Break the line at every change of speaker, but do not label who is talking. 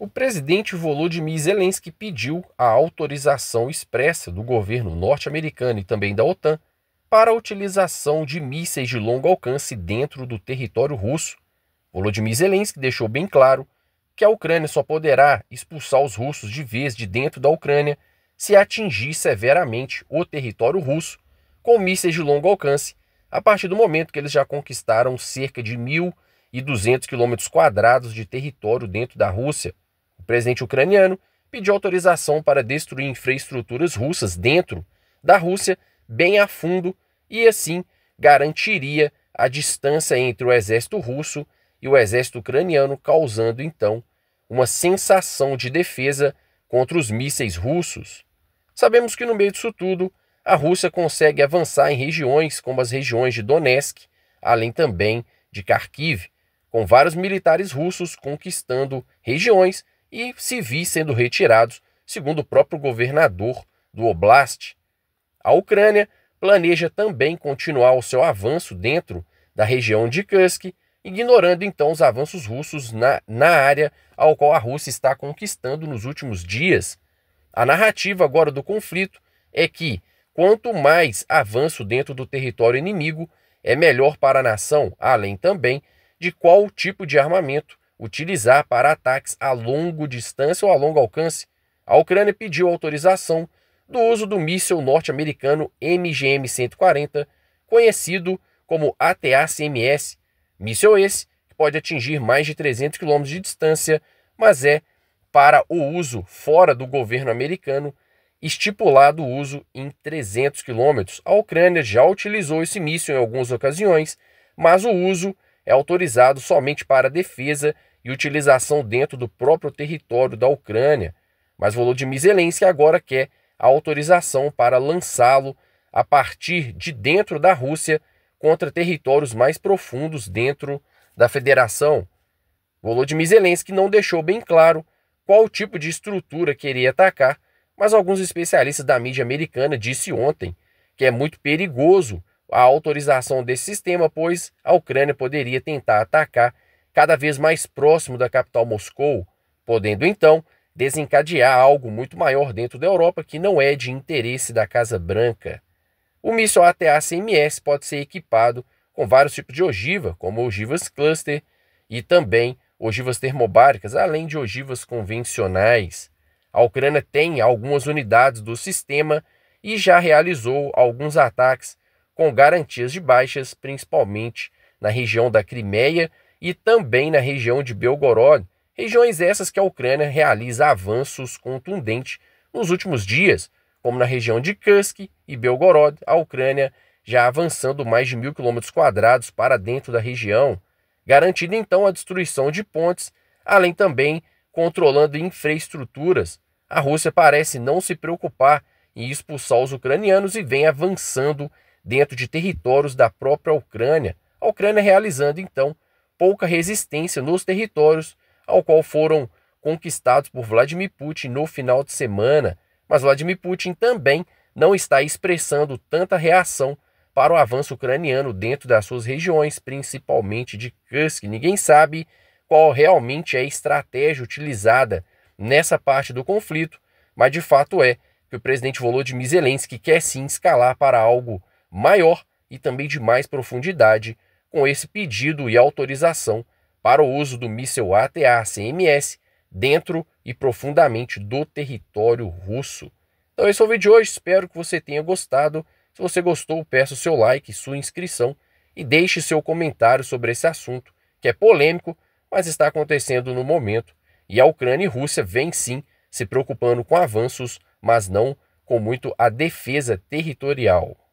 o presidente Volodymyr Zelensky pediu a autorização expressa do governo norte-americano e também da OTAN para a utilização de mísseis de longo alcance dentro do território russo. Volodymyr Zelensky deixou bem claro que a Ucrânia só poderá expulsar os russos de vez de dentro da Ucrânia se atingir severamente o território russo com mísseis de longo alcance, a partir do momento que eles já conquistaram cerca de 1.200 quilômetros quadrados de território dentro da Rússia presidente ucraniano pediu autorização para destruir infraestruturas russas dentro da Rússia, bem a fundo, e assim garantiria a distância entre o exército russo e o exército ucraniano, causando então uma sensação de defesa contra os mísseis russos. Sabemos que no meio disso tudo, a Rússia consegue avançar em regiões como as regiões de Donetsk, além também de Kharkiv, com vários militares russos conquistando regiões e civis sendo retirados, segundo o próprio governador do Oblast. A Ucrânia planeja também continuar o seu avanço dentro da região de Kursk, ignorando então os avanços russos na, na área ao qual a Rússia está conquistando nos últimos dias. A narrativa agora do conflito é que, quanto mais avanço dentro do território inimigo, é melhor para a nação, além também de qual tipo de armamento utilizar para ataques a longo distância ou a longo alcance, a Ucrânia pediu autorização do uso do míssil norte-americano MGM-140, conhecido como ATACMS, míssil esse que pode atingir mais de 300 km de distância, mas é para o uso fora do governo americano, estipulado o uso em 300 km. A Ucrânia já utilizou esse míssil em algumas ocasiões, mas o uso é autorizado somente para defesa e utilização dentro do próprio território da Ucrânia, mas Volodymyr Zelensky agora quer a autorização para lançá-lo a partir de dentro da Rússia contra territórios mais profundos dentro da federação. Volodymyr Zelensky não deixou bem claro qual tipo de estrutura queria atacar, mas alguns especialistas da mídia americana disse ontem que é muito perigoso a autorização desse sistema, pois a Ucrânia poderia tentar atacar cada vez mais próximo da capital Moscou, podendo então desencadear algo muito maior dentro da Europa que não é de interesse da Casa Branca. O míssil ATA-CMS pode ser equipado com vários tipos de ogiva, como ogivas cluster e também ogivas termobáricas, além de ogivas convencionais. A Ucrânia tem algumas unidades do sistema e já realizou alguns ataques com garantias de baixas, principalmente na região da Crimeia e também na região de Belgorod, regiões essas que a Ucrânia realiza avanços contundentes nos últimos dias, como na região de Kursk e Belgorod, a Ucrânia já avançando mais de mil quilômetros quadrados para dentro da região, garantindo então a destruição de pontes, além também controlando infraestruturas. A Rússia parece não se preocupar em expulsar os ucranianos e vem avançando dentro de territórios da própria Ucrânia, a Ucrânia realizando então pouca resistência nos territórios ao qual foram conquistados por Vladimir Putin no final de semana, mas Vladimir Putin também não está expressando tanta reação para o avanço ucraniano dentro das suas regiões, principalmente de Kursk. Ninguém sabe qual realmente é a estratégia utilizada nessa parte do conflito, mas de fato é que o presidente Volodymyr Zelensky quer sim escalar para algo maior e também de mais profundidade com esse pedido e autorização para o uso do míssil ATA-CMS dentro e profundamente do território russo. Então esse é o vídeo de hoje, espero que você tenha gostado. Se você gostou, peço seu like, sua inscrição e deixe seu comentário sobre esse assunto, que é polêmico, mas está acontecendo no momento. E a Ucrânia e a Rússia vêm sim se preocupando com avanços, mas não com muito a defesa territorial.